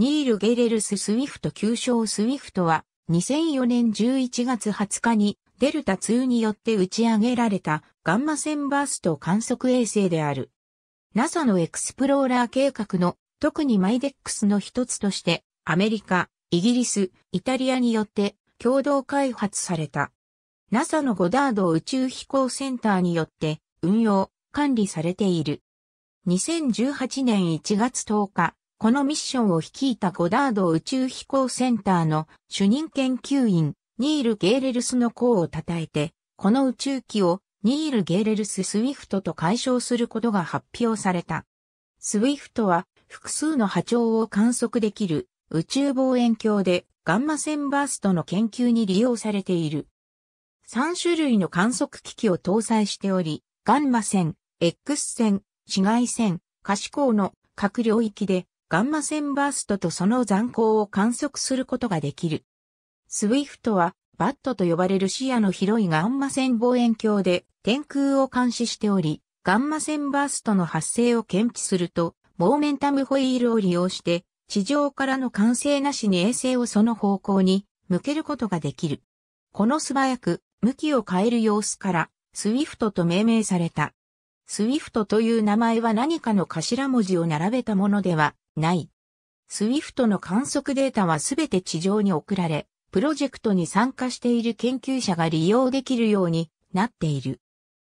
ニール・ゲレルス・スウィフト旧称スウィフトは2004年11月20日にデルタ2によって打ち上げられたガンマ線バースト観測衛星である。NASA のエクスプローラー計画の特にマイデックスの一つとしてアメリカ、イギリス、イタリアによって共同開発された。NASA のゴダード宇宙飛行センターによって運用、管理されている。2018年1月10日、このミッションを率いたゴダード宇宙飛行センターの主任研究員、ニール・ゲーレルスの功を称えて、この宇宙機をニール・ゲーレルス・スウィフトと解消することが発表された。スウィフトは複数の波長を観測できる宇宙望遠鏡でガンマ線バーストの研究に利用されている。3種類の観測機器を搭載しており、ガンマ線、X 線、紫外線、可視光の各領域でガンマ線バーストとその残光を観測することができる。スウィフトは、バットと呼ばれる視野の広いガンマ線望遠鏡で天空を監視しており、ガンマ線バーストの発生を検知すると、モーメンタムホイールを利用して、地上からの完成なしに衛星をその方向に向けることができる。この素早く向きを変える様子から、スウィフトと命名された。スウィフトという名前は何かの頭文字を並べたものではない。SWIFT の観測データはすべて地上に送られ、プロジェクトに参加している研究者が利用できるようになっている。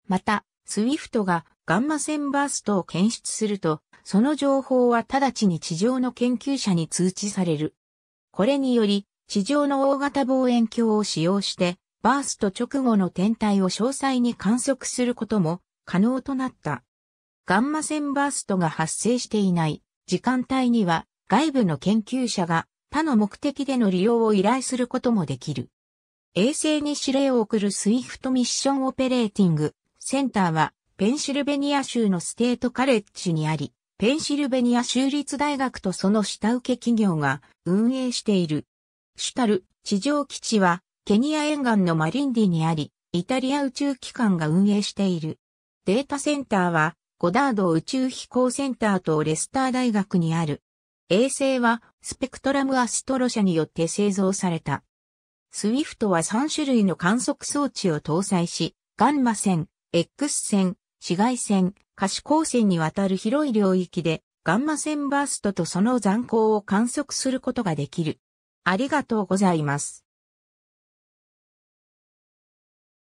また、SWIFT がガンマ線バーストを検出すると、その情報は直ちに地上の研究者に通知される。これにより、地上の大型望遠鏡を使用して、バースト直後の天体を詳細に観測することも可能となった。ガンマ線バーストが発生していない時間帯には外部の研究者が他の目的での利用を依頼することもできる。衛星に指令を送るスイフトミッションオペレーティングセンターはペンシルベニア州のステートカレッジにあり、ペンシルベニア州立大学とその下請け企業が運営している。主たる地上基地はケニア沿岸のマリンディにあり、イタリア宇宙機関が運営している。データセンターはゴダード宇宙飛行センターとレスター大学にある。衛星はスペクトラムアストロ社によって製造された。スウィフトは3種類の観測装置を搭載し、ガンマ線、X 線、紫外線、可視光線にわたる広い領域で、ガンマ線バーストとその残光を観測することができる。ありがとうございます。